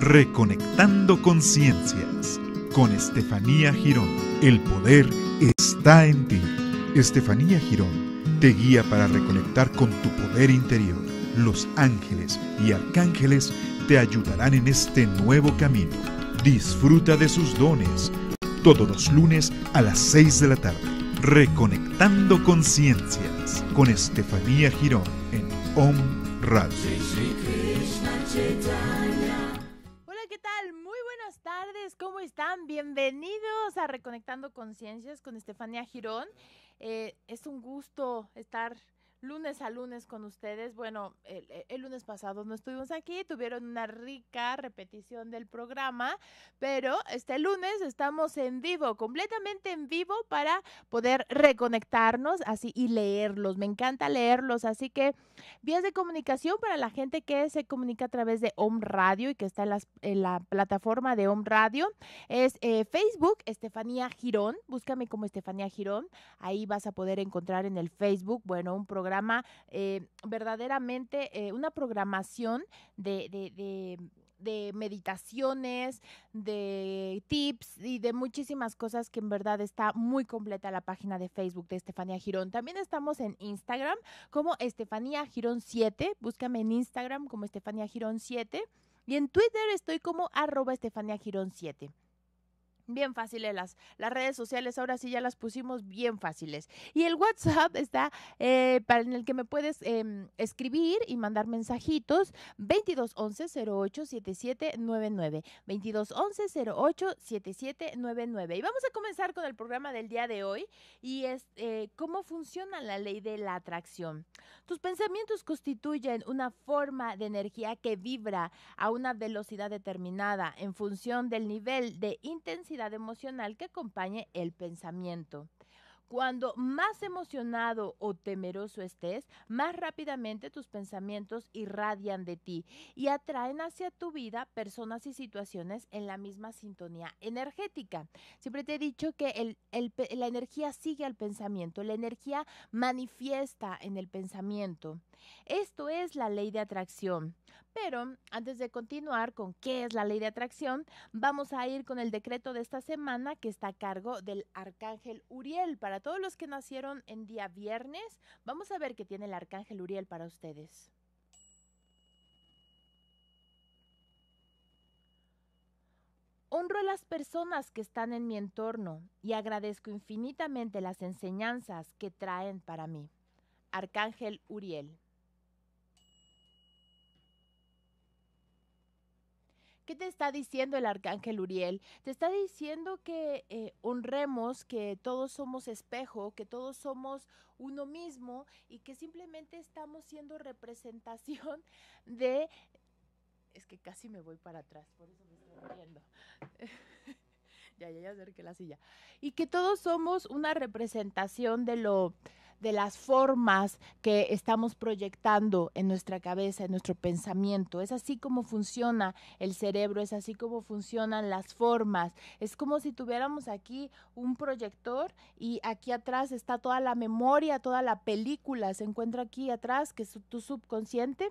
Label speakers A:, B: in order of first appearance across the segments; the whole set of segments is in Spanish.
A: Reconectando conciencias con Estefanía Girón. El poder está en ti. Estefanía Girón te guía para reconectar con tu poder interior. Los ángeles y arcángeles te ayudarán en este nuevo camino. Disfruta de sus dones todos los lunes a las 6 de la tarde. Reconectando conciencias con Estefanía Girón en Om Radio. Bienvenidos a Reconectando Conciencias con Estefanía Girón. Eh, es un gusto estar lunes a lunes con ustedes. Bueno, e, el, lunes pasado no estuvimos aquí, tuvieron una rica repetición del programa, pero este lunes estamos en vivo, completamente en vivo para poder reconectarnos así y leerlos. Me encanta leerlos, así que vías de comunicación para la gente que se comunica a través de Home Radio y que está en, la plataforma de Home Radio es eh, Facebook Estefanía Girón, búscame como Estefanía Girón, ahí vas a poder encontrar en el Facebook, bueno, un programa programa eh, verdaderamente eh, una programación de, meditaciones, de tips y de muchísimas cosas que en verdad está muy completa la página de Facebook de Estefanía Girón. También estamos en Instagram como Estefanía Girón 7. Búscame en Instagram como Estefanía Girón 7. Y en Twitter estoy como arroba Estefanía Girón 7. Bien fáciles las, las redes sociales, ahora sí ya las pusimos bien fáciles. Y el WhatsApp está eh, para en el que me puedes em, escribir y mandar mensajitos 2211 08 2211 08 Y vamos a comenzar con el programa del día de hoy y es eh, cómo funciona la ley de la atracción. Tus pensamientos constituyen una forma de energía que vibra a una velocidad determinada en función del nivel de intensidad emocional que acompañe el pensamiento. Cuando más emocionado o temeroso estés, más rápidamente tus pensamientos irradian de ti y atraen hacia tu vida personas y situaciones en la misma sintonía energética. Siempre te he dicho que la energía sigue al pensamiento, la energía manifiesta en el pensamiento. Esto es la ley de atracción. Pero antes de continuar con qué es la ley de atracción, vamos a ir con el decreto de esta semana que está a cargo del arcángel Uriel. Para todos los que nacieron en día viernes, vamos a ver qué tiene el arcángel Uriel para ustedes. Honro a las personas que están en mi entorno y agradezco infinitamente las enseñanzas que traen para mí. Arcángel Uriel. ¿Qué te está diciendo el arcángel Uriel? Te está diciendo que eh, honremos que todos somos espejo, que todos somos uno mismo y que simplemente estamos siendo representación de... Es que casi me voy para atrás, por eso me estoy riendo. ya, ya, ya acerqué la silla. Y que todos somos una representación de lo de las formas que estamos proyectando en nuestra cabeza, en nuestro pensamiento. Es así como funciona el cerebro, es así como funcionan las formas. Es como si tuviéramos aquí un proyector y aquí atrás está toda la memoria, toda la película, se encuentra aquí atrás, que es tu subconsciente.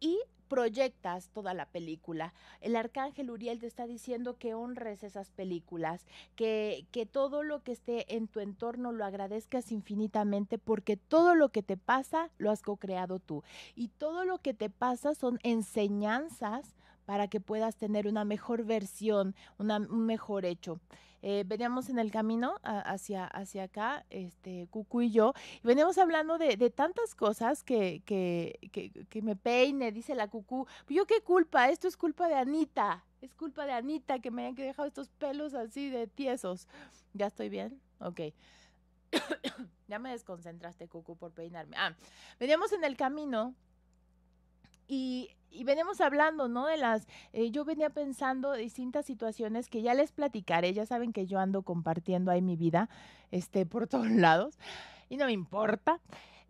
A: Y proyectas toda la película. El arcángel Uriel te está diciendo que honres esas películas, que, que todo lo que esté en tu entorno lo agradezcas infinitamente porque todo lo que te pasa lo has co-creado tú. Y todo lo que te pasa son enseñanzas para que puedas tener una mejor versión, un mejor hecho. Eh, veníamos en el camino hacia, hacia acá, este, Cucu y yo, y veníamos hablando de, de tantas cosas que, que, que, que, me peine, dice la Cucu, pues, yo qué culpa, esto es culpa de Anita, es culpa de Anita que me hayan dejado estos pelos así de tiesos. ¿Ya estoy bien? Ok. ya me desconcentraste, Cucu, por peinarme. Ah, veníamos en el camino y, venimos hablando, ¿no? De las, eh, yo venía pensando distintas situaciones que ya les platicaré, ya saben que yo ando compartiendo ahí mi vida, este, por todos lados, y no me importa.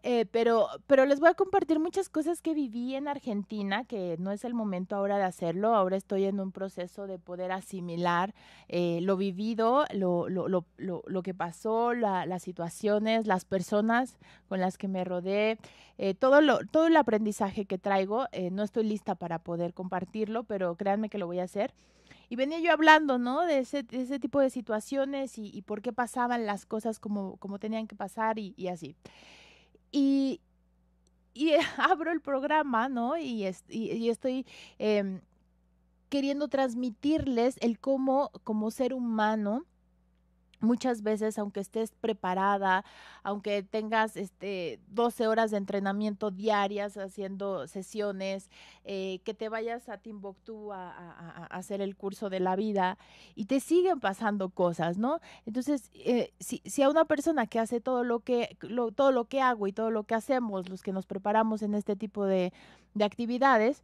A: Eh, pero, pero les voy a compartir muchas cosas que viví en Argentina, que no es el momento ahora de hacerlo, ahora estoy en un proceso de poder asimilar eh, lo vivido, lo, lo, que pasó, las situaciones, las personas con las que me rodeé, eh, todo, lo, todo el aprendizaje que traigo, no estoy lista para poder compartirlo, pero créanme que lo voy a hacer. Y venía yo hablando, ¿no? De ese, tipo de situaciones y, por qué pasaban las cosas como, como tenían que pasar y, y así. Y, abro el programa, ¿no? Y, estoy em, queriendo transmitirles el cómo, como ser humano, muchas veces, aunque estés preparada, aunque tengas este, 12 horas de entrenamiento diarias haciendo sesiones, eh, que te vayas a Timbuktu a, hacer el curso de la vida y te siguen pasando cosas, ¿no? Entonces, eh, si, a una persona que hace todo lo que, todo lo que hago y todo lo que hacemos, los que nos preparamos en este tipo de, actividades,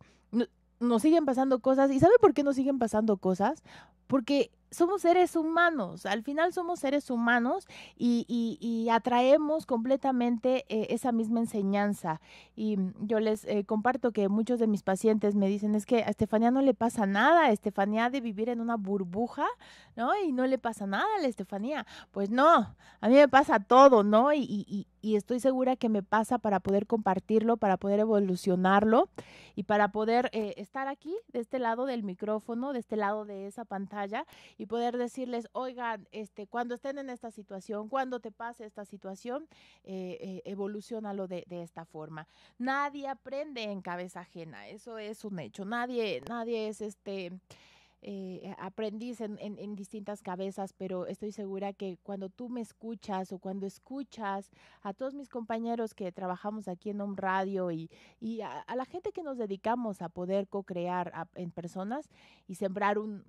A: nos siguen pasando cosas. ¿Y sabe por qué nos siguen pasando cosas? Porque somos seres humanos, al final somos seres humanos y, atraemos completamente eh, esa misma enseñanza. Y mm, yo les eh, comparto que muchos de mis pacientes me dicen, es que a Estefanía no le pasa nada, Estefanía de vivir en una burbuja, ¿no? Y no le pasa nada a la Estefanía. Pues no, a mí me pasa todo, ¿no? Y, y, y estoy segura que me pasa para poder compartirlo, para poder evolucionarlo y para poder eh, estar aquí, de este lado del micrófono, de este lado de esa pantalla y poder decirles, oigan, este, cuando estén en esta situación, cuando te pase esta situación, eh, eh, evolucionalo de, esta forma. Nadie aprende en cabeza ajena, eso es un hecho. Nadie, nadie es este. Eh, aprendiz en, en, distintas cabezas, pero estoy segura que cuando tú me escuchas o cuando escuchas a todos mis compañeros que trabajamos aquí en un radio y, a, la gente que nos dedicamos a poder co-crear en personas y sembrar un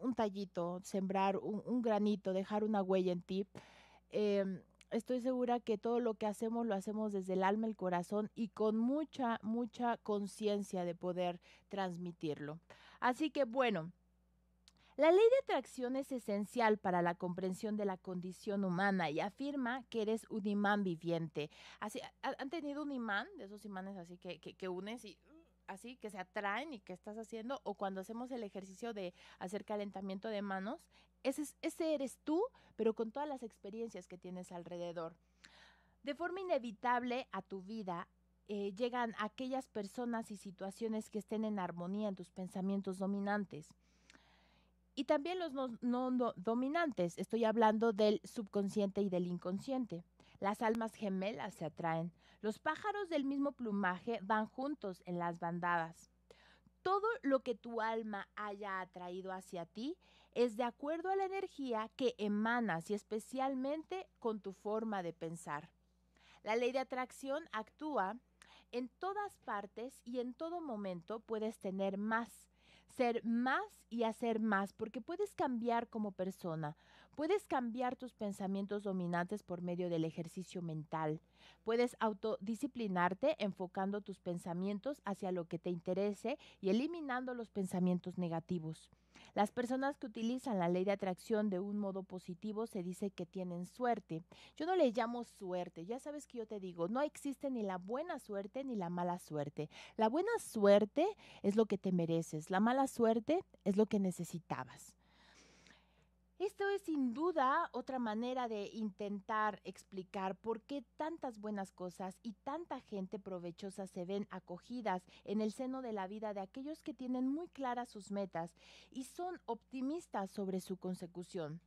A: un tallito, sembrar un, granito, dejar una huella en ti. Em, estoy segura que todo lo que hacemos lo hacemos desde el alma, el corazón y con mucha, mucha conciencia de poder transmitirlo. Así que bueno. La ley de atracción es esencial para la comprensión de la condición humana y afirma que eres un imán viviente. Así, ¿Han tenido un imán? De esos imanes así que, que unes y así, que se atraen y que estás haciendo, o cuando hacemos el ejercicio de hacer calentamiento de manos, ese, eres tú, pero con todas las experiencias que tienes alrededor. De forma inevitable a tu vida eh, llegan aquellas personas y situaciones que estén en armonía en tus pensamientos dominantes. Y también los no dominantes, estoy hablando del subconsciente y del inconsciente. Las almas gemelas se atraen. Los pájaros del mismo plumaje van juntos en las bandadas. Todo lo que tu alma haya atraído hacia ti es de acuerdo a la energía que emanas y especialmente con tu forma de pensar. La ley de atracción actúa en todas partes y en todo momento puedes tener más, ser más y hacer más, porque puedes cambiar como persona, Puedes cambiar tus pensamientos dominantes por medio del ejercicio mental. Puedes autodisciplinarte enfocando tus pensamientos hacia lo que te interese y eliminando los pensamientos negativos. Las personas que utilizan la ley de atracción de un modo positivo se dice que tienen suerte. Yo no le llamo suerte, ya sabes que yo te digo, no existe ni la buena suerte ni la mala suerte. La buena suerte es lo que te mereces, la mala suerte es lo que necesitabas. Esto es sin duda otra manera de intentar explicar por qué tantas buenas cosas y tanta gente provechosa se ven acogidas en el seno de la vida de aquellos que tienen muy claras sus metas y son optimistas sobre su consecución.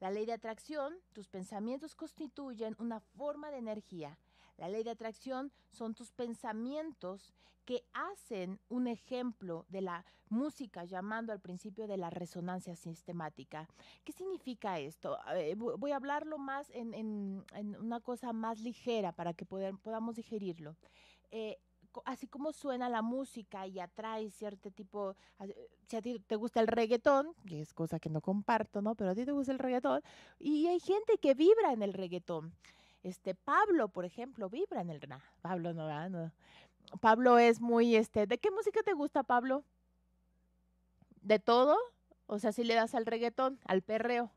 A: La ley de atracción, tus pensamientos constituyen una forma de energía la ley de atracción son tus pensamientos que hacen un ejemplo de la música llamando al principio de la resonancia sistemática. ¿Qué significa esto? voy a hablarlo más en, una cosa más ligera para que podamos digerirlo. Eh, así como suena la música y atrae cierto tipo, si a ti te gusta el reggaetón, que es cosa que no comparto, ¿no? Pero a ti te gusta el reggaetón, y hay gente que vibra en el reggaetón. Este, Pablo, por ejemplo, vibra en el... Nah, Pablo no, no. Pablo es muy, este, ¿de qué música te gusta, Pablo? ¿De todo? O sea, si le das al reggaetón, al perreo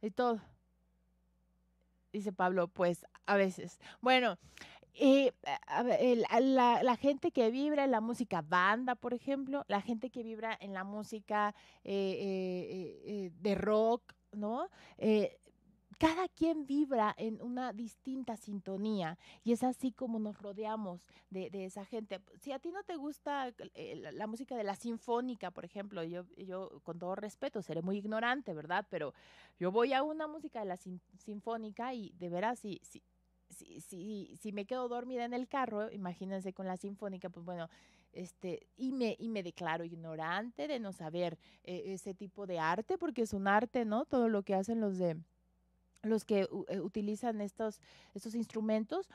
A: y todo. Dice Pablo, pues a veces. Bueno, eh, la, gente que vibra en la música banda, por ejemplo, la gente que vibra en la música eh, eh, de rock, ¿no? cada quien vibra en una distinta sintonía y es así como nos rodeamos de, esa gente. Si a ti no te gusta la, música de la sinfónica, por ejemplo, yo, yo con todo respeto seré muy ignorante, ¿verdad? Pero yo voy a una música de la sinfónica y de veras, si, si, si, me quedo dormida en el carro, imagínense con la sinfónica, pues bueno, este, y me, y me declaro ignorante de no saber eh, ese tipo de arte, porque es un arte, ¿no? Todo lo que hacen los de los que eh, utilizan estos, estos instrumentos,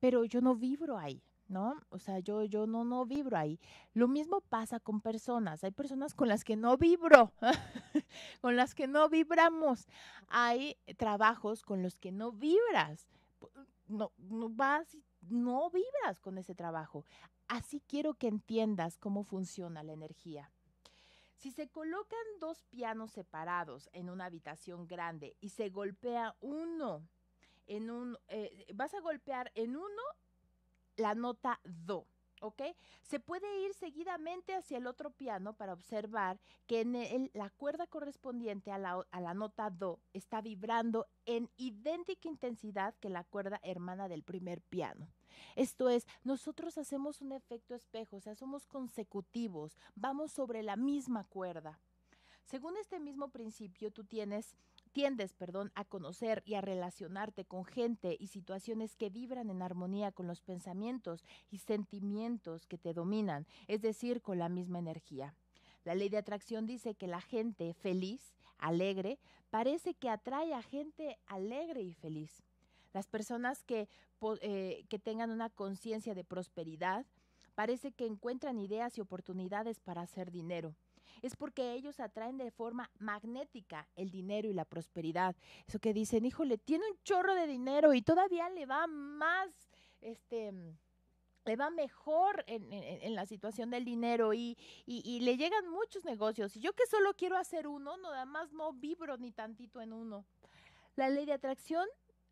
A: pero yo no vibro ahí. ¿no? O sea, yo, yo no, no vibro ahí. Lo mismo pasa con personas. Hay personas con las que no vibro, con las que no vibramos. Hay trabajos con los que no vibras. No, no vas, no vibras con ese trabajo. Así quiero que entiendas cómo funciona la energía. Si se colocan dos pianos separados en una habitación grande y se golpea uno, en un, eh, vas a golpear en uno la nota do. ¿ok? Se puede ir seguidamente hacia el otro piano para observar que en la cuerda correspondiente a la, nota Do está vibrando en idéntica intensidad que la cuerda hermana del primer piano. Esto es, nosotros hacemos un efecto espejo, o sea, somos consecutivos, vamos sobre la misma cuerda. Según este mismo principio, tú tienes tiendes, perdón, a conocer y a relacionarte con gente y situaciones que vibran en armonía con los pensamientos y sentimientos que te dominan, es decir, con la misma energía. La ley de atracción dice que la gente feliz, alegre, parece que atrae a gente alegre y feliz las personas eh, que, tengan una conciencia de prosperidad, parece que encuentran ideas y oportunidades para hacer dinero. Es porque ellos atraen de forma magnética el dinero y la prosperidad. Eso que dicen, híjole, tiene un chorro de dinero y todavía le va más, este, mm, le va mejor en, la situación del dinero y, y, le llegan muchos negocios. Y yo que solo quiero hacer uno, nada más no vibro ni tantito en uno. La ley de atracción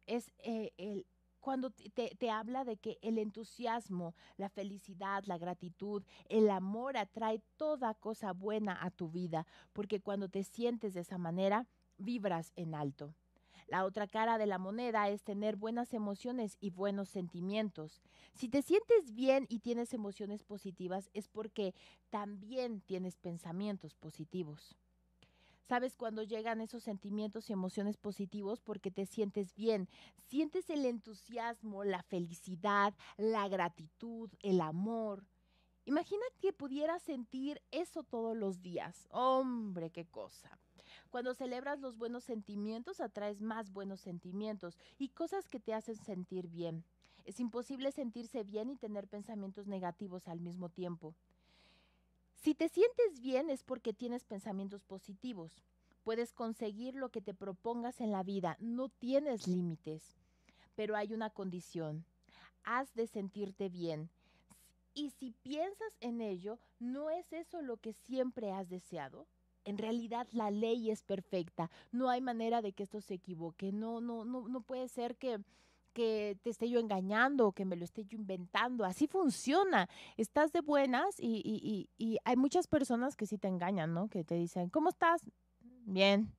A: es eh, el, cuando te, te, habla de que el entusiasmo, la felicidad, la gratitud, el amor atrae toda cosa buena a tu vida, porque cuando te sientes de esa manera, vibras en alto. La otra cara de la moneda es tener buenas emociones y buenos sentimientos. Si te sientes bien y tienes emociones positivas es porque también tienes pensamientos positivos. Sabes cuando llegan esos sentimientos y emociones positivos porque te sientes bien, sientes el entusiasmo, la felicidad, la gratitud, el amor. Imagina que pudieras sentir eso todos los días. Hombre, qué cosa. Cuando celebras los buenos sentimientos, atraes más buenos sentimientos y cosas que te hacen sentir bien. Es imposible sentirse bien y tener pensamientos negativos al mismo tiempo. Si te sientes bien es porque tienes pensamientos positivos. Puedes conseguir lo que te propongas en la vida. No tienes límites. Pero hay una condición. Has de sentirte bien. Y si piensas en ello, ¿no es eso lo que siempre has deseado? En realidad la ley es perfecta. No hay manera de que esto se equivoque. No, no, no, no puede ser que que te esté yo engañando o que me lo esté yo inventando. Así funciona. Estás de buenas y, hay muchas personas que sí te engañan, ¿no? Que te dicen, ¿cómo estás? Bien.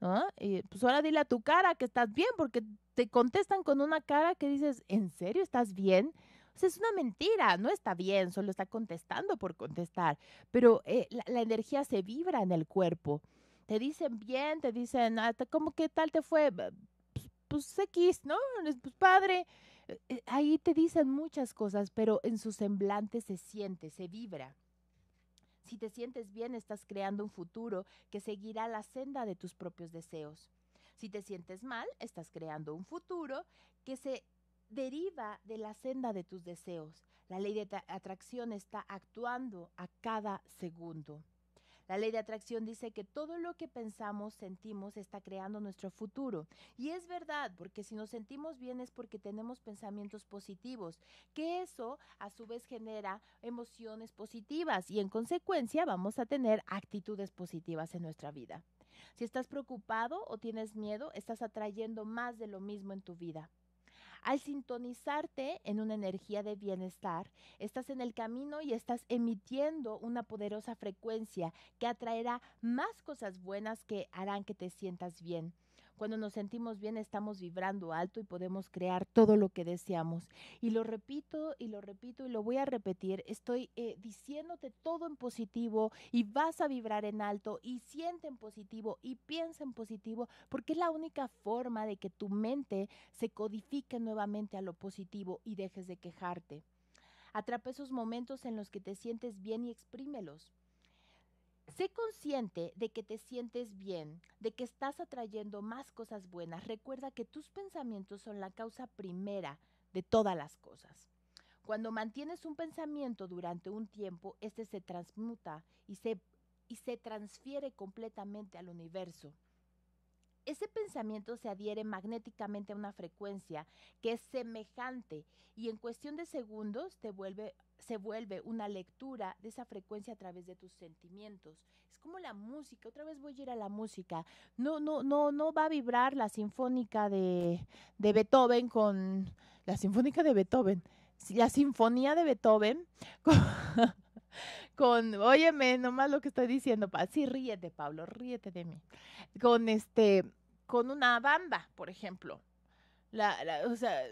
A: ¿No? Y pues ahora dile a tu cara que estás bien porque te contestan con una cara que dices, ¿en serio estás bien? O sea, es una mentira, no está bien, solo está contestando por contestar, pero eh, la, energía se vibra en el cuerpo. Te dicen bien, te dicen, ah, ¿cómo qué tal te fue? pues X, ¿no? Pues padre. Eh, eh, ahí te dicen muchas cosas, pero en su semblante se siente, se vibra. Si te sientes bien, estás creando un futuro que seguirá la senda de tus propios deseos. Si te sientes mal, estás creando un futuro que se deriva de la senda de tus deseos. La ley de atracción está actuando a cada segundo. La ley de atracción dice que todo lo que pensamos, sentimos, está creando nuestro futuro. Y es verdad, porque si nos sentimos bien es porque tenemos pensamientos positivos, que eso a su vez genera emociones positivas y en consecuencia vamos a tener actitudes positivas en nuestra vida. Si estás preocupado o tienes miedo, estás atrayendo más de lo mismo en tu vida. Al sintonizarte en una energía de bienestar, estás en el camino y estás emitiendo una poderosa frecuencia que atraerá más cosas buenas que harán que te sientas bien. Cuando nos sentimos bien estamos vibrando alto y podemos crear todo lo que deseamos. Y lo repito y lo repito y lo voy a repetir. Estoy eh, diciéndote todo en positivo y vas a vibrar en alto y siente en positivo y piensa en positivo porque es la única forma de que tu mente se codifique nuevamente a lo positivo y dejes de quejarte. atrape esos momentos en los que te sientes bien y exprímelos. Sé consciente de que te sientes bien, de que estás atrayendo más cosas buenas. Recuerda que tus pensamientos son la causa primera de todas las cosas. Cuando mantienes un pensamiento durante un tiempo, este se transmuta y se transfiere completamente al universo. Ese pensamiento se adhiere magnéticamente a una frecuencia que es semejante y en cuestión de segundos te vuelve, se vuelve una lectura de esa frecuencia a través de tus sentimientos. Es como la música, otra vez voy a ir a la música. No, no, no, no va a vibrar la sinfónica de, de Beethoven con la sinfónica de Beethoven. La sinfonía de Beethoven con, con, óyeme, nomás lo que estoy diciendo, pa, sí, ríete, Pablo, ríete de mí, con este, con una banda, por ejemplo. La, o sea,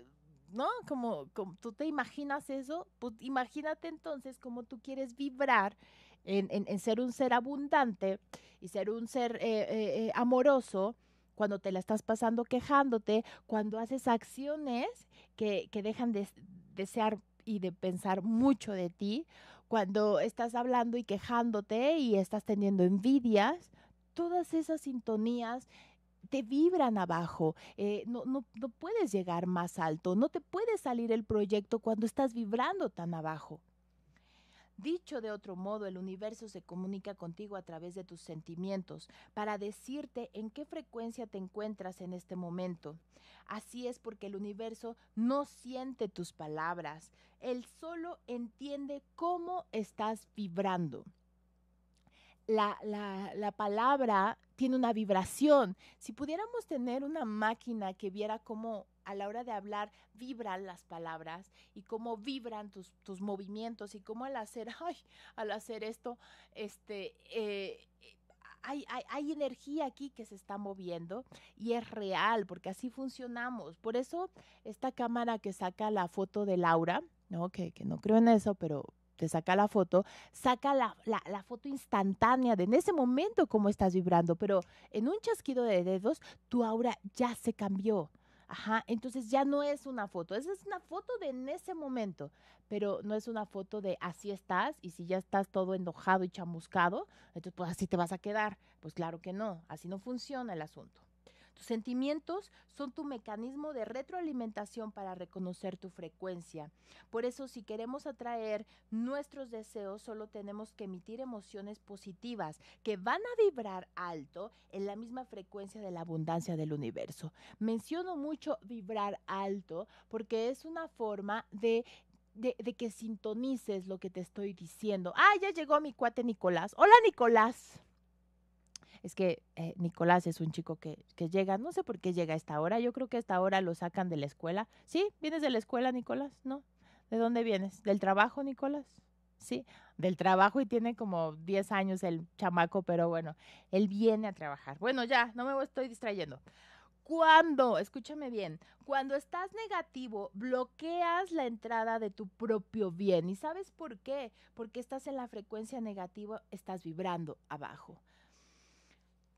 A: ¿no? Como, como, tú te imaginas eso, pues, imagínate entonces cómo tú quieres vibrar en, ser un ser abundante y ser un ser eh, eh, eh, amoroso cuando te la estás pasando quejándote, cuando haces acciones que, que dejan de desear y de pensar mucho de ti, cuando estás hablando y quejándote y estás teniendo envidias, todas esas sintonías te vibran abajo, eh, no, no puedes llegar más alto, no te puede salir el proyecto cuando estás vibrando tan abajo. Dicho de otro modo, el universo se comunica contigo a través de tus sentimientos para decirte en qué frecuencia te encuentras en este momento. Así es porque el universo no siente tus palabras, él solo entiende cómo estás vibrando. La, la, palabra tiene una vibración. Si pudiéramos tener una máquina que viera cómo a la hora de hablar vibran las palabras y cómo vibran tus, movimientos y cómo al hacer, al hacer esto, este, eh, hay, energía aquí que se está moviendo y es real, porque así funcionamos. Por eso esta cámara que saca la foto de Laura, ¿no? Que, no creo en eso, pero te saca la foto, saca la, la, foto instantánea de en ese momento cómo estás vibrando, pero en un chasquido de dedos tu aura ya se cambió. Ajá, entonces ya no es una foto, esa es una foto de en ese momento, pero no es una foto de así estás y si ya estás todo enojado y chamuscado, entonces pues así te vas a quedar. Pues claro que no, así no funciona el asunto. Tus sentimientos son tu mecanismo de retroalimentación para reconocer tu frecuencia. Por eso si queremos atraer nuestros deseos, solo tenemos que emitir emociones positivas que van a vibrar alto en la misma frecuencia de la abundancia del universo. Menciono mucho vibrar alto porque es una forma de que sintonices lo que te estoy diciendo. Ah, ya llegó mi cuate Nicolás. Hola Nicolás es que eh, Nicolás es un chico que, que, llega, no sé por qué llega a esta hora, yo creo que a esta hora lo sacan de la escuela. ¿Sí? ¿Vienes de la escuela, Nicolás? ¿No? ¿De dónde vienes? ¿Del trabajo, Nicolás? Sí, del trabajo y tiene como 10 años el chamaco, pero bueno, él viene a trabajar. Bueno, ya, no me estoy distrayendo. Cuando, escúchame bien, cuando estás negativo, bloqueas la entrada de tu propio bien. ¿Y sabes por qué? Porque estás en la frecuencia negativa, estás vibrando abajo.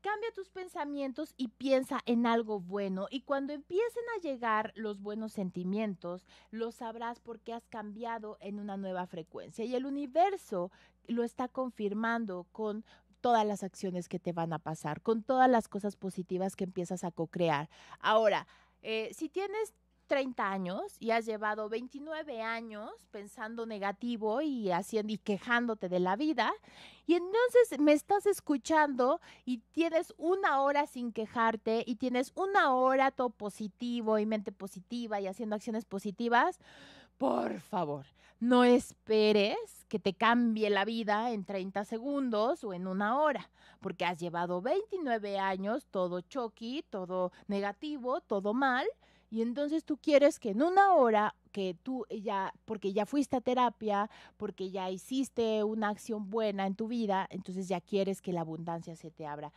A: Cambia tus pensamientos y piensa en algo bueno. Y cuando empiecen a llegar los buenos sentimientos, lo sabrás porque has cambiado en una nueva frecuencia. Y el universo lo está confirmando con todas las acciones que te van a pasar, con todas las cosas positivas que empiezas a co-crear. Ahora, eh, si tienes 30 años y has llevado 29 años pensando negativo y haciendo y quejándote de la vida y entonces me estás escuchando y tienes una hora sin quejarte y tienes una hora todo positivo y mente positiva y haciendo acciones positivas, por favor, no esperes que te cambie la vida en 30 segundos o en una hora, porque has llevado 29 años todo choque, todo negativo, todo mal y entonces tú quieres que en una hora que tú eh, ya, porque ya fuiste a terapia, porque ya hiciste una acción buena en tu vida, entonces ya quieres que la abundancia se te abra.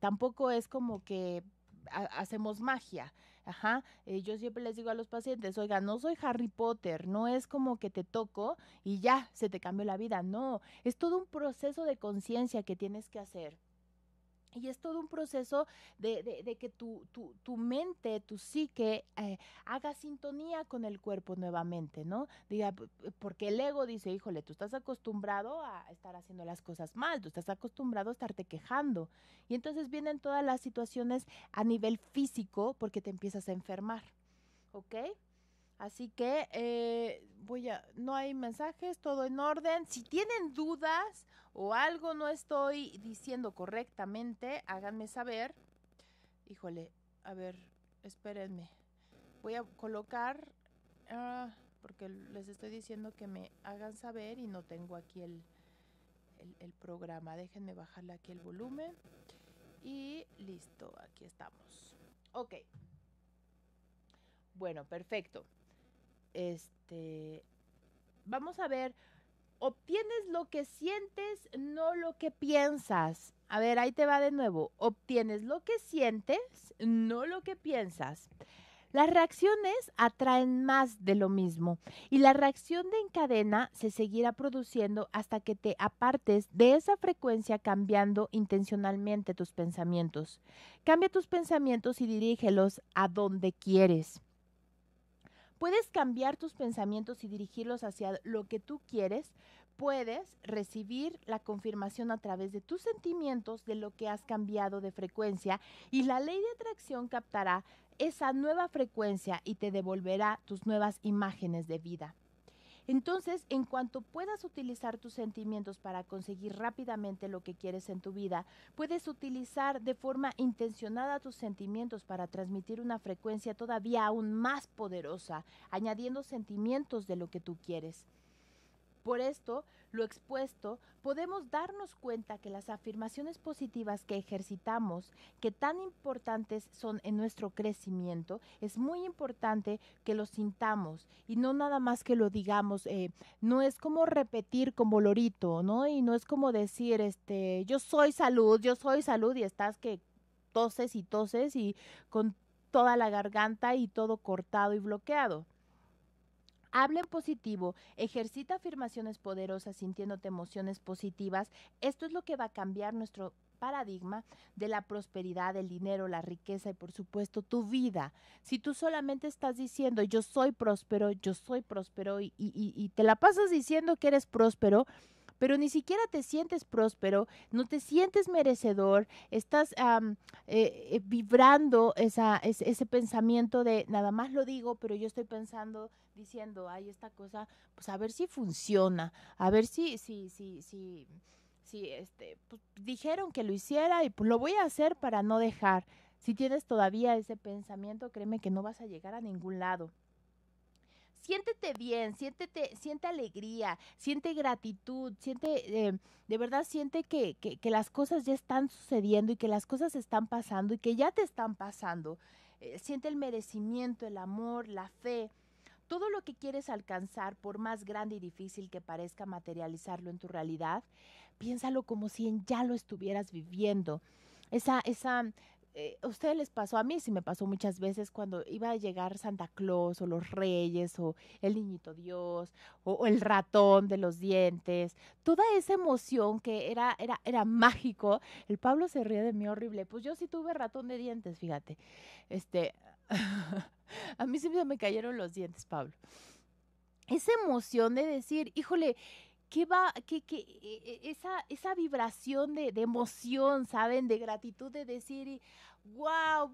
A: Tampoco es como que hacemos magia. Ajá, eh, yo siempre les digo a los pacientes, oiga, no soy Harry Potter, no es como que te toco y ya se te cambió la vida, no, es todo un proceso de conciencia que tienes que hacer y es todo un proceso de, que tu, tu, mente, tu psique, eh, haga sintonía con el cuerpo nuevamente, ¿no? Diga, porque el ego dice, híjole, tú estás acostumbrado a estar haciendo las cosas mal, tú estás acostumbrado a estarte quejando. Y entonces vienen todas las situaciones a nivel físico porque te empiezas a enfermar, ¿ok? Así que eh, voy a, no hay mensajes, todo en orden. Si tienen dudas o algo no estoy diciendo correctamente, háganme saber. Híjole, a ver, espérenme. Voy a colocar, ah, porque les estoy diciendo que me hagan saber y no tengo aquí el, el programa. Déjenme bajarle aquí el volumen. Y listo, aquí estamos. Ok. Bueno, perfecto este, vamos a ver, obtienes lo que sientes, no lo que piensas. A ver, ahí te va de nuevo. Obtienes lo que sientes, no lo que piensas. Las reacciones atraen más de lo mismo y la reacción de encadena se seguirá produciendo hasta que te apartes de esa frecuencia cambiando intencionalmente tus pensamientos. Cambia tus pensamientos y dirígelos a donde quieres. Puedes cambiar tus pensamientos y dirigirlos hacia lo que tú quieres. Puedes recibir la confirmación a través de tus sentimientos de lo que has cambiado de frecuencia y la ley de atracción captará esa nueva frecuencia y te devolverá tus nuevas imágenes de vida. Entonces, en cuanto puedas utilizar tus sentimientos para conseguir rápidamente lo que quieres en tu vida, puedes utilizar de forma intencionada tus sentimientos para transmitir una frecuencia todavía aún más poderosa, añadiendo sentimientos de lo que tú quieres. Por esto, lo expuesto, podemos darnos cuenta que las afirmaciones positivas que ejercitamos, que tan importantes son en nuestro crecimiento, es muy importante que lo sintamos y no nada más que lo digamos. Eh, no es como repetir como lorito, ¿no? Y no es como decir, este, yo soy salud, yo soy salud y estás que toses y toses y con toda la garganta y todo cortado y bloqueado. Habla en positivo, ejercita afirmaciones poderosas sintiéndote emociones positivas. Esto es lo que va a cambiar nuestro paradigma de la prosperidad, el dinero, la riqueza y por supuesto tu vida. Si tú solamente estás diciendo yo soy próspero, yo soy próspero y, y te la pasas diciendo que eres próspero, pero ni siquiera te sientes próspero, no te sientes merecedor, estás eh, eh, vibrando esa, ese, pensamiento de nada más lo digo, pero yo estoy pensando diciendo, ay, esta cosa, pues a ver si funciona, a ver si, si, si, si, si este, pues, dijeron que lo hiciera y pues lo voy a hacer para no dejar. Si tienes todavía ese pensamiento, créeme que no vas a llegar a ningún lado siéntete bien, siéntete, siente alegría, siente gratitud, siente, eh, de verdad siente que, que, las cosas ya están sucediendo y que las cosas están pasando y que ya te están pasando. Eh, siente el merecimiento, el amor, la fe. Todo lo que quieres alcanzar, por más grande y difícil que parezca materializarlo en tu realidad, piénsalo como si ya lo estuvieras viviendo. Esa, esa, Usted eh, ustedes les pasó? A mí sí me pasó muchas veces cuando iba a llegar Santa Claus o los Reyes o el Niñito Dios o, el ratón de los dientes. Toda esa emoción que era, era, era mágico. El Pablo se ríe de mí horrible. Pues yo sí tuve ratón de dientes, fíjate. Este, a mí sí me cayeron los dientes, Pablo esa emoción de decir, híjole, que va, que, que e, esa, esa vibración de, de, emoción, ¿saben? De gratitud, de decir, wow,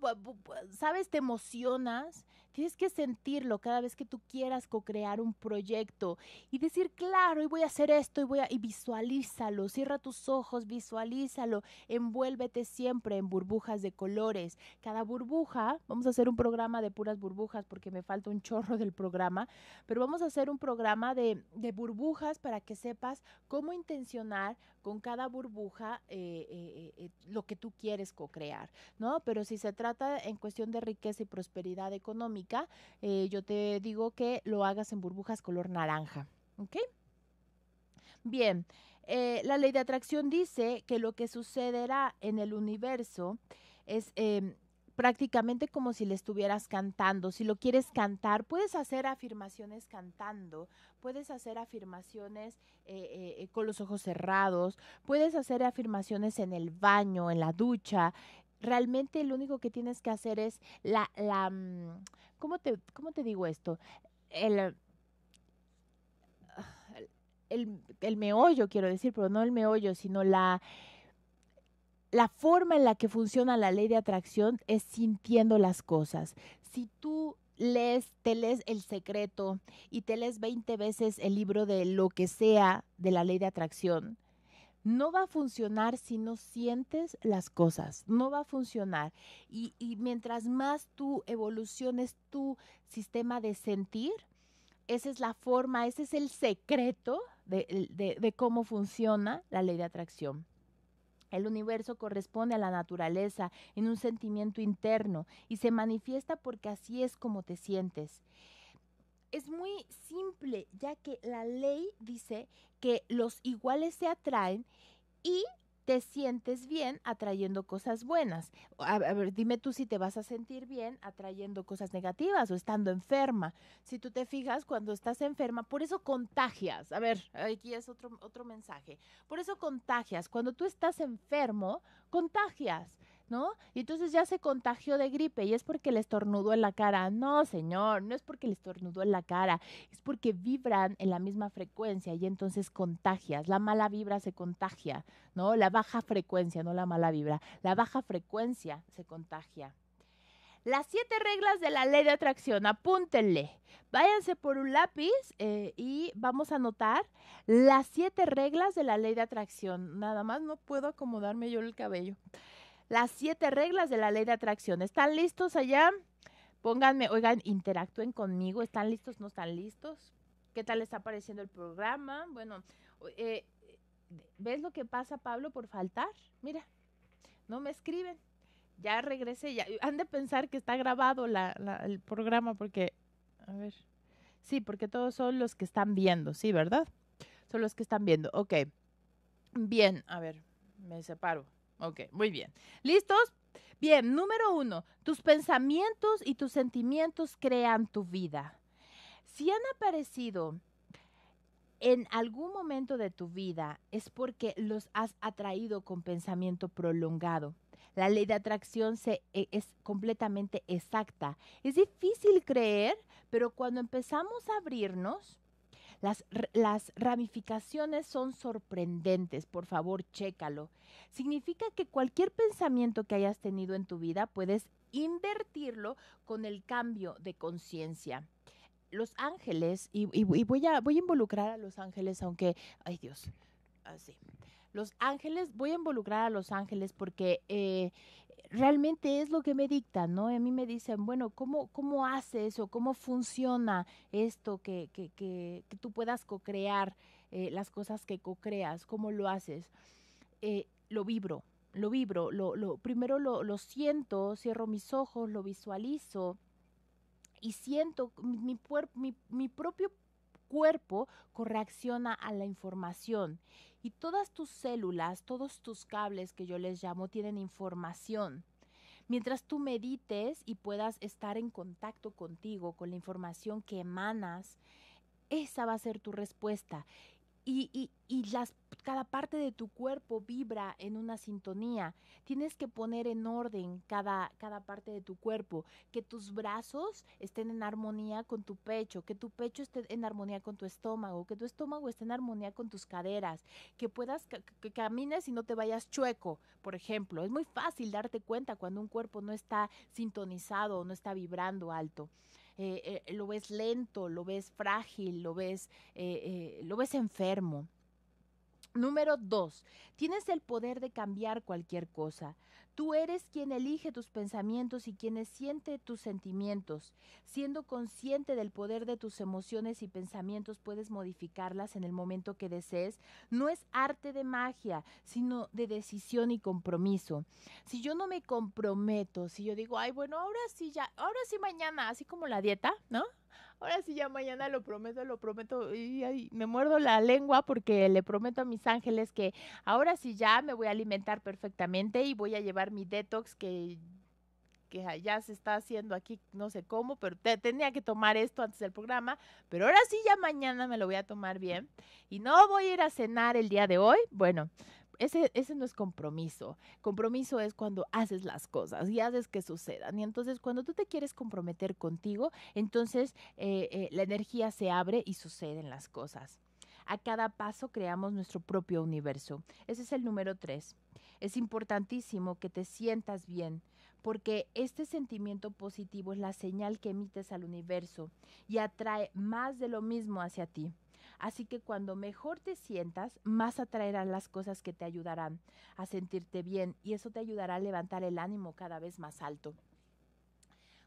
A: sabes, te emocionas. Tienes que sentirlo cada vez que tú quieras co-crear un proyecto y decir, claro, y voy a hacer esto y voy a, y visualízalo, cierra tus ojos, visualízalo, envuélvete siempre en burbujas de colores. Cada burbuja, vamos a hacer un programa de puras burbujas porque me falta un chorro del programa, pero vamos a hacer un programa de, de burbujas para que sepas cómo intencionar, con cada burbuja eh, eh, eh, lo que tú quieres co-crear, ¿no? Pero si se trata en cuestión de riqueza y prosperidad económica, yo te digo que lo hagas en burbujas color naranja, ¿ok? Bien, la ley de atracción dice que lo que sucederá en el universo es em, prácticamente como si le estuvieras cantando. Si lo quieres cantar, puedes hacer afirmaciones cantando puedes hacer afirmaciones eh, eh, eh, con los ojos cerrados, puedes hacer afirmaciones en el baño, en la ducha. Realmente lo único que tienes que hacer es la, la mm, ¿cómo te, cómo te digo esto? El, el, el meollo, quiero decir, pero no el meollo, sino la, la forma en la que funciona la ley de atracción es sintiendo las cosas. Si tú lees, te lees El Secreto y te lees 20 veces el libro de lo que sea de la ley de atracción, no va a funcionar si no sientes las cosas, no va a funcionar. Y, mientras más tú evoluciones tu sistema de sentir, esa es la forma, ese es el secreto de cómo funciona la ley de atracción. El universo corresponde a la naturaleza en un sentimiento interno y se manifiesta porque así es como te sientes. Es muy simple, ya que la ley dice que los iguales se atraen y te sientes bien atrayendo cosas buenas. A, ver, dime tú si te vas a sentir bien atrayendo cosas negativas o estando enferma. Si tú te fijas, cuando estás enferma, por eso contagias. A ver, aquí es otro, otro mensaje. Por eso contagias. Cuando tú estás enfermo, contagias. ¿no? Y entonces ya se contagió de gripe y es porque le estornudó en la cara. No, señor, no es porque le estornudó en la cara, es porque vibran en la misma frecuencia y entonces contagias. La mala vibra se contagia, ¿no? La baja frecuencia, no la mala vibra, la baja frecuencia se contagia. Las siete reglas de la ley de atracción, apúntenle. Váyanse por un lápiz eh, y vamos a anotar las siete reglas de la ley de atracción. Nada más no puedo acomodarme yo el cabello las siete reglas de la ley de atracción. ¿Están listos allá? Pónganme, oigan, interactúen conmigo. ¿Están listos? ¿No están listos? ¿Qué tal está pareciendo el programa? Bueno, eh, ¿ves lo que pasa, Pablo, por faltar? Mira, no me escriben. Ya regresé, ya. Han de pensar que está grabado el programa porque, a ver, sí, porque todos son los que están viendo, sí, ¿verdad? Son los que están viendo. Ok. Bien, a ver, me separo. Ok, muy bien. ¿Listos? Bien, número uno, tus pensamientos y tus sentimientos crean tu vida. Si han aparecido en algún momento de tu vida es porque los has atraído con pensamiento prolongado. La ley de atracción se, e, es completamente exacta. Es difícil creer, pero cuando empezamos a abrirnos, las, ramificaciones son sorprendentes, por favor, chécalo. Significa que cualquier pensamiento que hayas tenido en tu vida puedes invertirlo con el cambio de conciencia. Los ángeles, y, voy, a, voy a involucrar a los ángeles, aunque, ay Dios, así. Los ángeles, voy a involucrar a los ángeles porque eh, realmente es lo que me dictan, ¿no? A mí me dicen, bueno, ¿cómo, cómo haces eso? ¿Cómo funciona esto que, tú puedas co-crear eh, las cosas que co-creas? ¿Cómo lo haces? Eh, lo vibro, lo vibro, lo, primero lo, siento, cierro mis ojos, lo visualizo y siento mi, mi, mi, mi propio cuerpo correacciona a la información y todas tus células, todos tus cables que yo les llamo, tienen información. Mientras tú medites y puedas estar en contacto contigo, con la información que emanas, esa va a ser tu respuesta y, y, y las, cada parte de tu cuerpo vibra en una sintonía. Tienes que poner en orden cada, parte de tu cuerpo, que tus brazos estén en armonía con tu pecho, que tu pecho esté en armonía con tu estómago, que tu estómago esté en armonía con tus caderas, que puedas que, camines y no te vayas chueco, por ejemplo. Es muy fácil darte cuenta cuando un cuerpo no está sintonizado o no está vibrando alto. Eh, eh, lo ves lento, lo ves frágil, lo ves, eh, lo ves enfermo. Número dos, tienes el poder de cambiar cualquier cosa. Tú eres quien elige tus pensamientos y quien siente tus sentimientos. Siendo consciente del poder de tus emociones y pensamientos puedes modificarlas en el momento que desees. No es arte de magia, sino de decisión y compromiso. Si yo no me comprometo, si yo digo, ay, bueno, ahora sí ya, ahora sí mañana, así como la dieta, ¿no? ahora sí ya mañana lo prometo, lo prometo, y, me muerdo la lengua porque le prometo a mis ángeles que ahora sí ya me voy a alimentar perfectamente y voy a llevar mi detox que que ya se está haciendo aquí, no sé cómo, pero tenía que tomar esto antes del programa, pero ahora sí ya mañana me lo voy a tomar bien y no voy a ir a cenar el día de hoy. Bueno, ese, no es compromiso. Compromiso es cuando haces las cosas y haces que sucedan. Y entonces cuando tú te quieres comprometer contigo, entonces eh, eh, la energía se abre y suceden las cosas. A cada paso creamos nuestro propio universo. Ese es el número tres. Es importantísimo que te sientas bien, porque este sentimiento positivo es la señal que emites al universo y atrae más de lo mismo hacia ti. Así que cuando mejor te sientas, más atraerán las cosas que te ayudarán a sentirte bien y eso te ayudará a levantar el ánimo cada vez más alto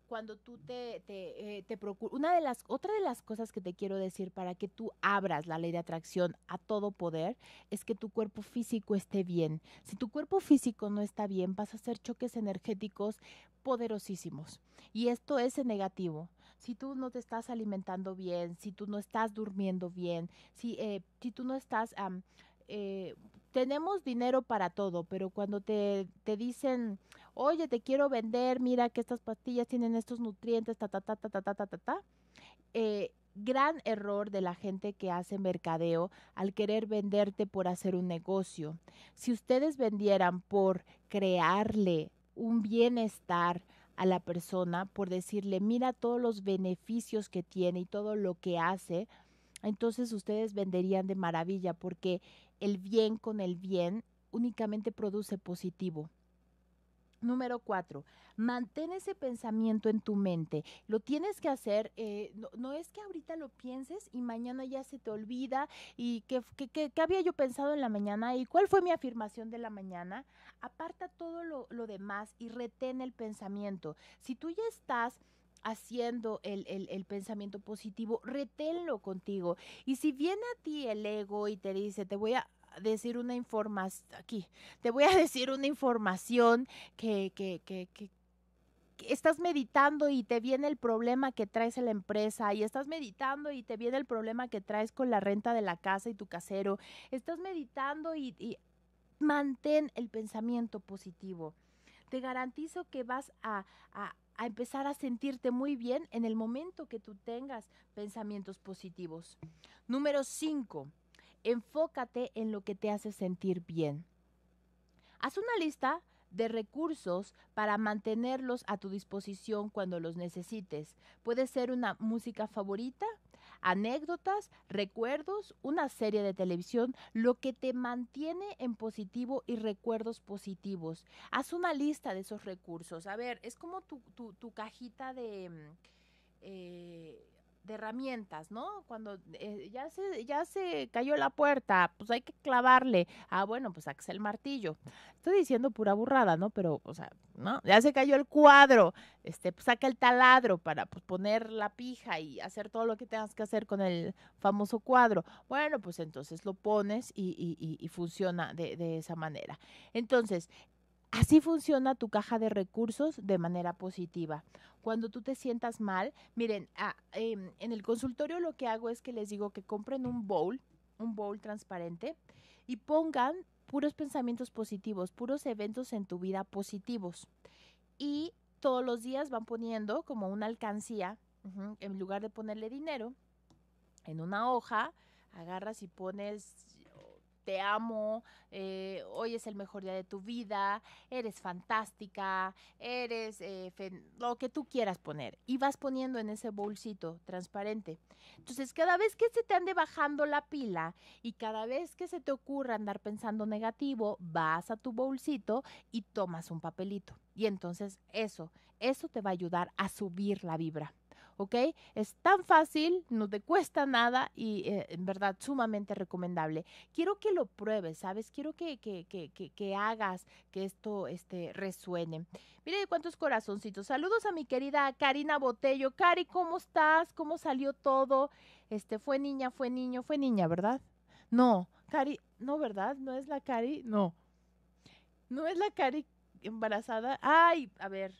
A: cuando tú te, eh, Una de las, otra de las cosas que te quiero decir para que tú abras la ley de atracción a todo poder es que tu cuerpo físico esté bien. Si tu cuerpo físico no está bien, vas a hacer choques energéticos poderosísimos. Y esto es en negativo si tú no te estás alimentando bien, si tú no estás durmiendo bien, si, eh, si tú no estás... Eh, tenemos dinero para todo, pero cuando te, te, dicen, oye, te quiero vender, mira que estas pastillas tienen estos nutrientes, ta, ta, ta, ta, ta, ta, ta, ta, ta. Eh, gran error de la gente que hace mercadeo al querer venderte por hacer un negocio. Si ustedes vendieran por crearle un bienestar, a la persona por decirle, mira todos los beneficios que tiene y todo lo que hace, entonces ustedes venderían de maravilla porque el bien con el bien únicamente produce positivo. Número cuatro, mantén ese pensamiento en tu mente. Lo tienes que hacer, eh, no, es que ahorita lo pienses y mañana ya se te olvida y que, había yo pensado en la mañana y cuál fue mi afirmación de la mañana. Aparta todo lo, demás y retén el pensamiento. Si tú ya estás haciendo el, el, pensamiento positivo, reténlo contigo. Y si viene a ti el ego y te dice, te voy a, decir una información, aquí, te voy a decir una información que, que, que, que estás meditando y te viene el problema que traes en la empresa y estás meditando y te viene el problema que traes con la renta de la casa y tu casero. Estás meditando y, y mantén el pensamiento positivo. Te garantizo que vas a, a, a empezar a sentirte muy bien en el momento que tú tengas pensamientos positivos. Número 5 Enfócate en lo que te hace sentir bien. Haz una lista de recursos para mantenerlos a tu disposición cuando los necesites. Puede ser una música favorita, anécdotas, recuerdos, una serie de televisión, lo que te mantiene en positivo y recuerdos positivos. Haz una lista de esos recursos. A ver, es como tu, cajita de... Mm, eh, de herramientas, ¿no? Cuando eh, ya, se, ya se cayó la puerta, pues hay que clavarle. Ah, bueno, pues saques el martillo. Estoy diciendo pura burrada, ¿no? Pero, o sea, ¿no? Ya se cayó el cuadro, este, pues saca el taladro para pues, poner la pija y hacer todo lo que tengas que hacer con el famoso cuadro. Bueno, pues entonces lo pones y, y, y funciona de, de esa manera. Entonces, Así funciona tu caja de recursos de manera positiva. Cuando tú te sientas mal, miren, ah, em, en el consultorio lo que hago es que les digo que compren un bowl, un bowl transparente, y pongan puros pensamientos positivos, puros eventos en tu vida positivos. Y todos los días van poniendo como una alcancía, en lugar de ponerle dinero, en una hoja, agarras y pones te amo, eh, hoy es el mejor día de tu vida, eres fantástica, eres eh, lo que tú quieras poner. Y vas poniendo en ese bolsito transparente. Entonces, cada vez que se te ande bajando la pila y cada vez que se te ocurra andar pensando negativo, vas a tu bolsito y tomas un papelito. Y entonces eso, eso te va a ayudar a subir la vibra. ¿ok? Es tan fácil, no te cuesta nada y eh, en verdad sumamente recomendable. Quiero que lo pruebes, ¿sabes? Quiero que, que, hagas que esto este, resuene. Mire cuántos corazoncitos. Saludos a mi querida Karina Botello. Cari, ¿cómo estás? ¿Cómo salió todo? Este, fue niña, fue niño, fue niña, ¿verdad? No, Cari, no, ¿verdad? ¿No es la Cari? No. ¿No es la Cari embarazada? Ay, a ver,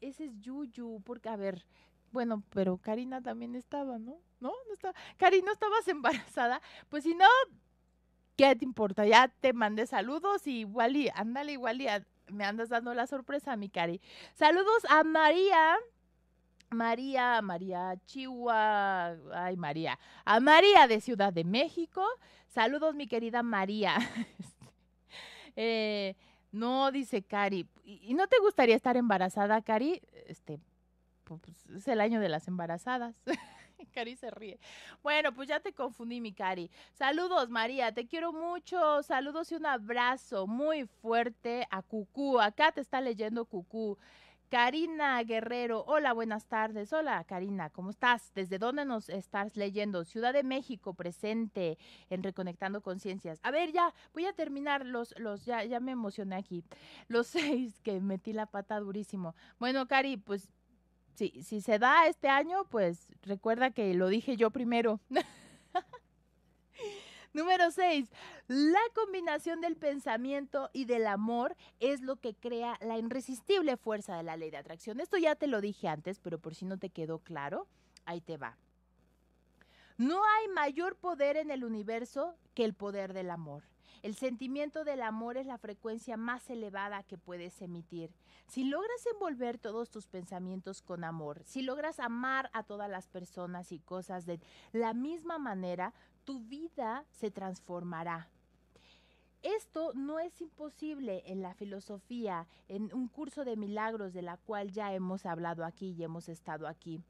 A: ese es Yuyu, porque, a ver, bueno, pero Karina también estaba, ¿no? ¿No? No estaba. Cari, ¿no estabas embarazada? Pues si no, ¿qué te importa? Ya te mandé saludos y igual y ándale, igual y me andas dando la sorpresa, mi Cari. Saludos a María. María, María Chihuahua, ay María, a María de Ciudad de México. Saludos, mi querida María. Este, eh, no, dice Cari. ¿Y no te gustaría estar embarazada, Cari? Este, pues, es el año de las embarazadas. Cari se ríe. Bueno, pues ya te confundí, mi Cari. Saludos, María, te quiero mucho. Saludos y un abrazo muy fuerte a Cucú. Acá te está leyendo Cucú. Karina Guerrero, hola, buenas tardes. Hola, Karina, ¿cómo estás? ¿Desde dónde nos estás leyendo? Ciudad de México presente en Reconectando Conciencias. A ver, ya, voy a terminar los, los, ya, ya me emocioné aquí. Los seis que metí la pata durísimo. Bueno, Cari, pues, si, si se da este año, pues recuerda que lo dije yo primero. Número 6. La combinación del pensamiento y del amor es lo que crea la irresistible fuerza de la ley de atracción. Esto ya te lo dije antes, pero por si no te quedó claro, ahí te va. No hay mayor poder en el universo que el poder del amor. El sentimiento del amor es la frecuencia más elevada que puedes emitir. Si logras envolver todos tus pensamientos con amor, si logras amar a todas las personas y cosas de la misma manera, tu vida se transformará. Esto no es imposible en la filosofía, en un curso de milagros de la cual ya hemos hablado aquí y hemos estado aquí.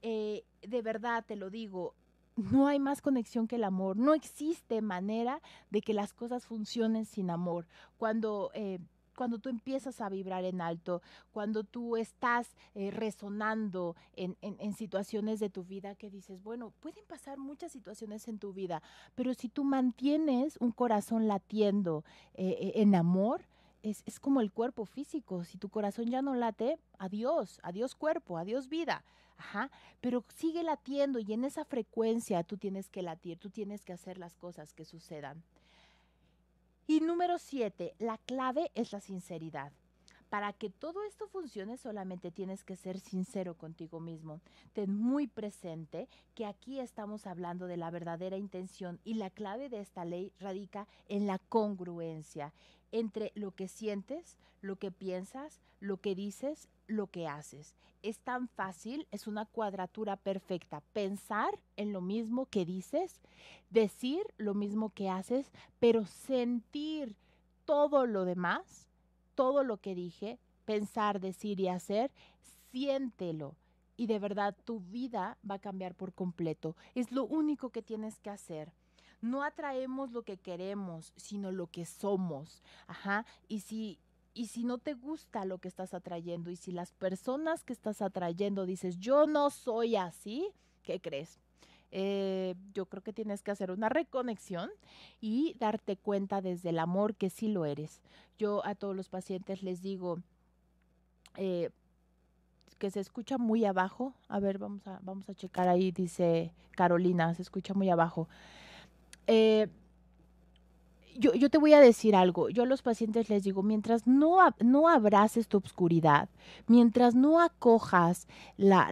A: Eh, de verdad te lo digo, no hay más conexión que el amor. No existe manera de que las cosas funcionen sin amor. Cuando eh, cuando tú empiezas a vibrar en alto, cuando tú estás eh, resonando en, situaciones de tu vida que dices, bueno, pueden pasar muchas situaciones en tu vida, pero si tú mantienes un corazón latiendo eh, eh, en amor, es, como el cuerpo físico. Si tu corazón ya no late, adiós, adiós cuerpo, adiós vida. Ajá, pero sigue latiendo y en esa frecuencia tú tienes que latir, tú tienes que hacer las cosas que sucedan. Y número siete, la clave es la sinceridad. Para que todo esto funcione solamente tienes que ser sincero contigo mismo. Ten muy presente que aquí estamos hablando de la verdadera intención y la clave de esta ley radica en la congruencia, entre lo que sientes, lo que piensas, lo que dices, lo que haces. Es tan fácil, es una cuadratura perfecta. Pensar en lo mismo que dices, decir lo mismo que haces, pero sentir todo lo demás, todo lo que dije, pensar, decir y hacer, siéntelo. Y de verdad tu vida va a cambiar por completo. Es lo único que tienes que hacer no atraemos lo que queremos, sino lo que somos. Ajá. Y si, y si no te gusta lo que estás atrayendo y si las personas que estás atrayendo dices, yo no soy así, ¿qué crees? Eh, yo creo que tienes que hacer una reconexión y darte cuenta desde el amor que sí lo eres. Yo a todos los pacientes les digo, eh, que se escucha muy abajo. A ver, vamos a, vamos a checar ahí, dice Carolina, se escucha muy abajo. Eh, yo, te voy a decir algo, yo a los pacientes les digo, mientras no, abraces tu obscuridad, mientras no acojas la,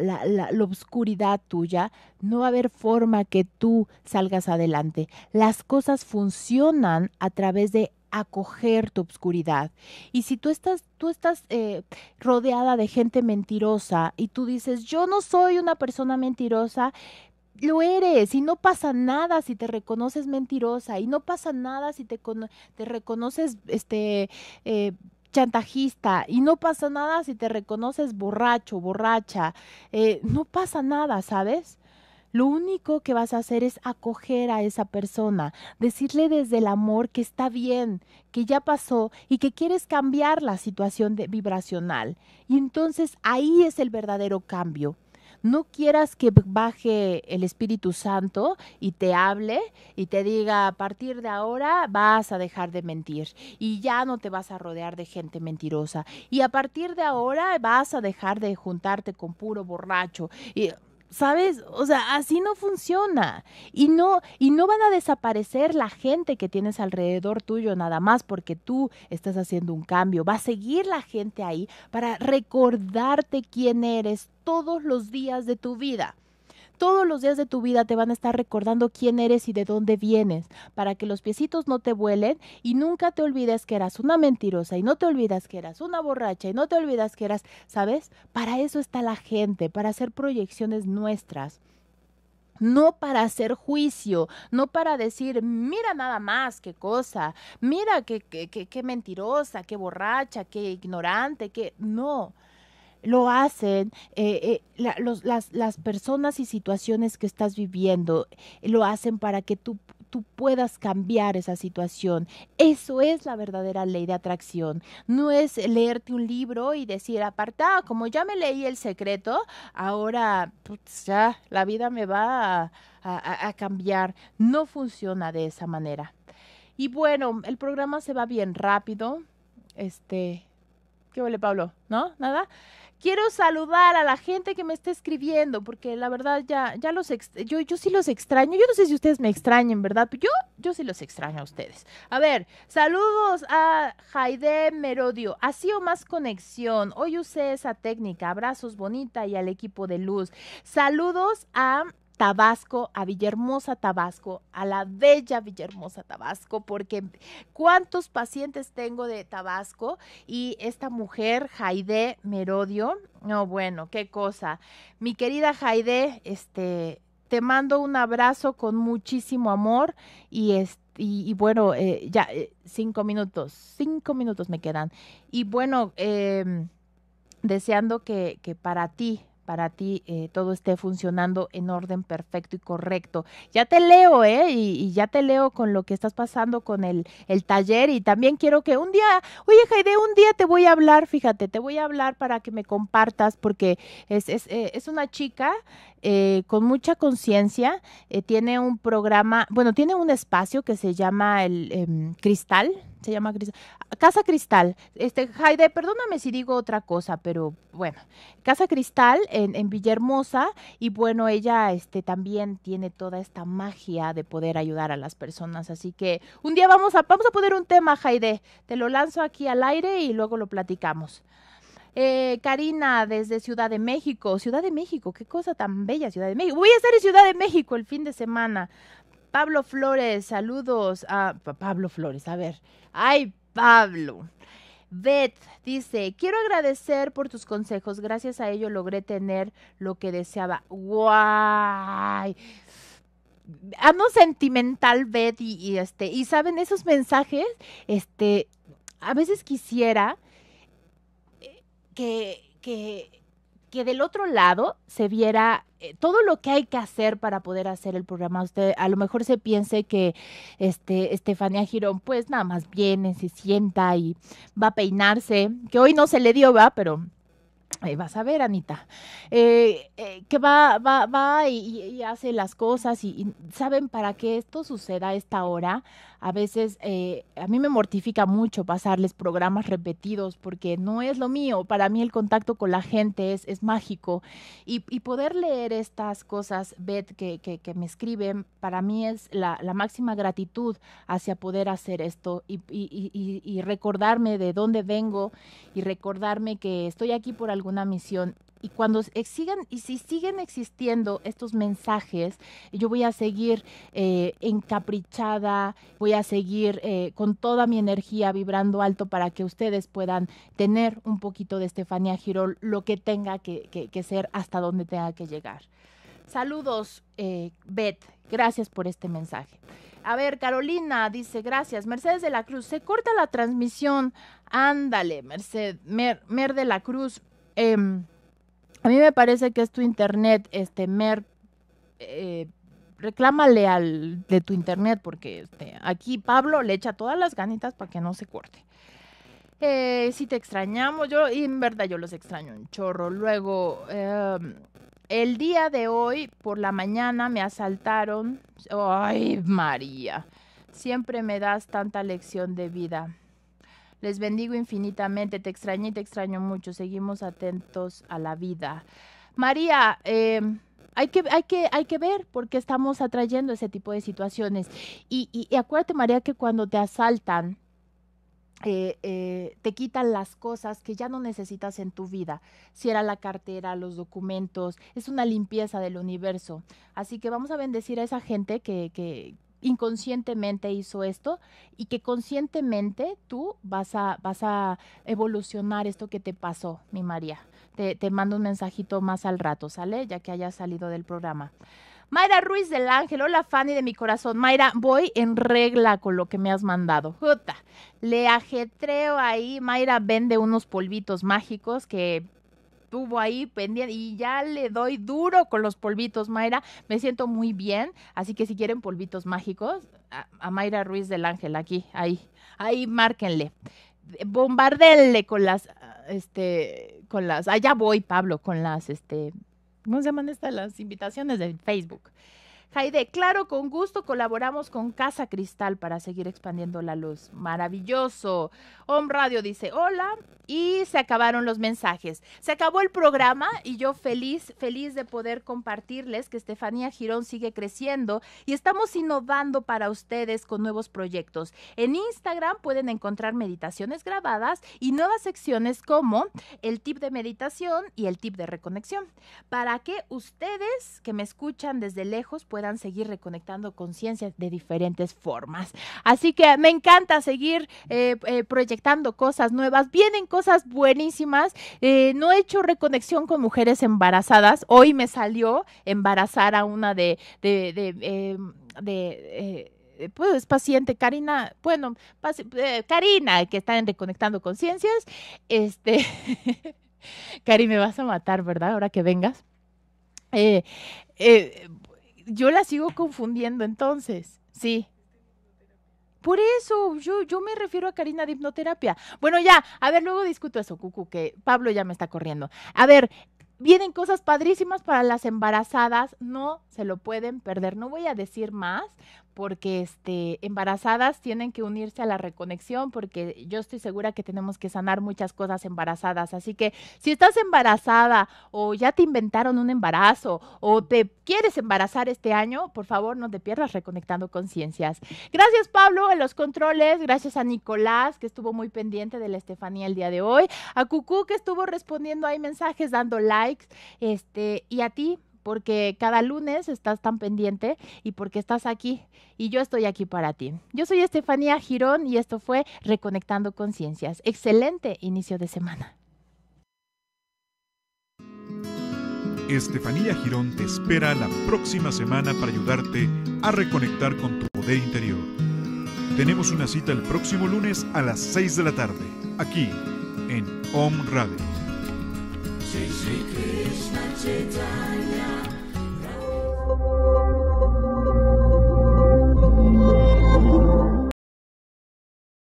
A: obscuridad tuya, no va a haber forma que tú salgas adelante. Las cosas funcionan a través de acoger tu obscuridad. Y si tú estás, tú estás eh, rodeada de gente mentirosa y tú dices, yo no soy una persona mentirosa, lo eres y no pasa nada si te reconoces mentirosa y no pasa nada si te, reconoces este eh, chantajista y no pasa nada si te reconoces borracho, borracha, eh, no pasa nada, ¿sabes? Lo único que vas a hacer es acoger a esa persona, decirle desde el amor que está bien, que ya pasó y que quieres cambiar la situación de, vibracional. Y entonces ahí es el verdadero cambio. No quieras que baje el Espíritu Santo y te hable y te diga, a partir de ahora vas a dejar de mentir y ya no te vas a rodear de gente mentirosa y a partir de ahora vas a dejar de juntarte con puro borracho. Y ¿Sabes? O sea, así no funciona. Y no, y no van a desaparecer la gente que tienes alrededor tuyo nada más porque tú estás haciendo un cambio. Va a seguir la gente ahí para recordarte quién eres todos los días de tu vida. Todos los días de tu vida te van a estar recordando quién eres y de dónde vienes, para que los piecitos no te vuelen y nunca te olvides que eras una mentirosa y no te olvidas que eras una borracha y no te olvidas que eras, ¿sabes? Para eso está la gente, para hacer proyecciones nuestras no para hacer juicio, no para decir, mira nada más, qué cosa, mira qué, qué, qué, mentirosa, qué borracha, qué ignorante, qué... No, lo hacen eh, eh, las, personas y situaciones que estás viviendo, eh, lo hacen para que tú, tú puedas cambiar esa situación. Eso es la verdadera ley de atracción. No es leerte un libro y decir, apartado, como ya me leí el secreto, ahora pues, ya la vida me va a, cambiar. No funciona de esa manera. Y bueno, el programa se va bien rápido. Este, ¿qué huele Pablo? ¿No? ¿Nada? quiero saludar a la gente que me está escribiendo, porque la verdad ya, ya los yo, sí los extraño. Yo no sé si ustedes me extrañen, ¿verdad? Yo, yo sí los extraño a ustedes. A ver, saludos a Jaide Merodio. Así o más conexión. Hoy usé esa técnica. Abrazos bonita y al equipo de luz. Saludos a Tabasco, a Villahermosa, Tabasco, a la bella Villahermosa, Tabasco, porque cuántos pacientes tengo de Tabasco y esta mujer, Jaide Merodio, no, bueno, qué cosa. Mi querida Jaide, este, te mando un abrazo con muchísimo amor y y, bueno, eh, ya eh, cinco minutos, cinco minutos me quedan. Y bueno, em, deseando que, que para ti para ti eh, todo esté funcionando en orden perfecto y correcto. Ya te leo, ¿eh? Y, ya te leo con lo que estás pasando con el, el taller y también quiero que un día, oye Jaide, un día te voy a hablar, fíjate, te voy a hablar para que me compartas porque es, es, eh, es una chica eh, con mucha conciencia. Eh, tiene un programa, bueno, tiene un espacio que se llama el em, Cristal, se llama Casa Cristal. Este, Jaide, perdóname si digo otra cosa, pero bueno, Casa Cristal en, en, Villahermosa y bueno, ella este, también tiene toda esta magia de poder ayudar a las personas. Así que un día vamos a, vamos a poner un tema, Jaide. Te lo lanzo aquí al aire y luego lo platicamos. Eh, Karina, desde Ciudad de México. Ciudad de México, qué cosa tan bella Ciudad de México. Voy a estar en Ciudad de México el fin de semana. Pablo Flores, saludos a Pablo Flores, a ver. Ay, Pablo. Beth dice, quiero agradecer por tus consejos, gracias a ello logré tener lo que deseaba. ¡Guay! Ando ah, sentimental, Beth, y, y este, y saben, esos mensajes, este, a veces quisiera que, que, que del otro lado se viera eh, todo lo que hay que hacer para poder hacer el programa. Usted a lo mejor se piense que este, Estefanía Girón pues nada más viene, se sienta y va a peinarse, que hoy no se le dio, va, pero eh, vas a ver, Anita, eh, que va, va, va y, hace las cosas y, saben para qué esto suceda a esta hora. A veces eh, a mí me mortifica mucho pasarles programas repetidos porque no es lo mío. Para mí el contacto con la gente es, es mágico. Y, poder leer estas cosas, Beth, que, me escriben, para mí es la, máxima gratitud hacia poder hacer esto y, y recordarme de dónde vengo y recordarme que estoy aquí por alguna misión y cuando eh, sigan, y si siguen existiendo estos mensajes, yo voy a seguir eh, encaprichada, voy a seguir eh, con toda mi energía vibrando alto para que ustedes puedan tener un poquito de Estefanía Girol, lo que tenga que, ser hasta donde tenga que llegar. Saludos, Beth. Gracias por este mensaje. A ver, Carolina dice, gracias. Mercedes de la Cruz, se corta la transmisión. Ándale, Merced, Mer, de la Cruz. Em, a mí me parece que es tu internet, este, Mer, eh, reclámale al de tu internet, porque este, aquí Pablo le echa todas las ganitas para que no se corte. Eh, si te extrañamos, yo, y en verdad yo los extraño un chorro. Luego, em, el día de hoy, por la mañana, me asaltaron. Ay, María, siempre me das tanta lección de vida. Les bendigo infinitamente, te extrañé y te extraño mucho. Seguimos atentos a la vida. María, em, hay que, hay, que, hay que ver por qué estamos atrayendo ese tipo de situaciones. Y, acuérdate, María, que cuando te asaltan, eh, eh, te quitan las cosas que ya no necesitas en tu vida. Si era la cartera, los documentos, es una limpieza del universo. Así que vamos a bendecir a esa gente que, que, inconscientemente hizo esto y que conscientemente tú vas a, vas a evolucionar esto que te pasó, mi María. Te, mando un mensajito más al rato, ¿sale? Ya que hayas salido del programa. Mayra Ruiz del Ángel, hola Fanny de mi corazón. Mayra, voy en regla con lo que me has mandado. Jota, le ajetreo ahí. Mayra vende unos polvitos mágicos que estuvo ahí pendiente y ya le doy duro con los polvitos, Mayra. Me siento muy bien, así que si quieren polvitos mágicos, a, Mayra Ruiz del Ángel, aquí, ahí, ahí, márquenle. Bombardenle con las, este, con las, allá voy, Pablo, con las, este, ¿cómo se llaman estas? Las invitaciones de Facebook. Jaide, claro, con gusto colaboramos con Casa Cristal para seguir expandiendo la luz. Maravilloso. OM Radio dice hola y se acabaron los mensajes. Se acabó el programa y yo feliz, feliz de poder compartirles que Estefanía Girón sigue creciendo y estamos innovando para ustedes con nuevos proyectos. En Instagram pueden encontrar meditaciones grabadas y nuevas secciones como el tip de meditación y el tip de reconexión para que ustedes que me escuchan desde lejos puedan seguir reconectando conciencias de diferentes formas. Así que me encanta seguir eh, eh, proyectando cosas nuevas. Vienen cosas buenísimas. Eh, no he hecho reconexión con mujeres embarazadas. Hoy me salió embarazar a una de... de, de, em, de pues paciente Karina, bueno, Karina que está en Reconectando Conciencias, este, Cari, me vas a matar, ¿verdad? Ahora que vengas. Eh, eh, yo la sigo confundiendo entonces. Sí. Por eso, yo, yo me refiero a Karina de hipnoterapia. Bueno, ya, a ver, luego discuto eso, Cucu, que Pablo ya me está corriendo. A ver, vienen cosas padrísimas para las embarazadas, no se lo pueden perder. No voy a decir más porque este, embarazadas tienen que unirse a la reconexión, porque yo estoy segura que tenemos que sanar muchas cosas embarazadas. Así que si estás embarazada o ya te inventaron un embarazo o te quieres embarazar este año, por favor no te pierdas reconectando conciencias. Gracias Pablo en los controles, gracias a Nicolás que estuvo muy pendiente de la Estefanía el día de hoy, a Cucú que estuvo respondiendo ahí mensajes, dando likes, este, y a ti porque cada lunes estás tan pendiente y porque estás aquí y yo estoy aquí para ti. Yo soy Estefanía Girón y esto fue Reconectando Conciencias. Excelente inicio de semana. Estefanía Girón te espera la próxima semana para ayudarte a reconectar con tu poder interior. Tenemos una cita el próximo lunes a las 6 de la tarde, aquí en Om Radio. Música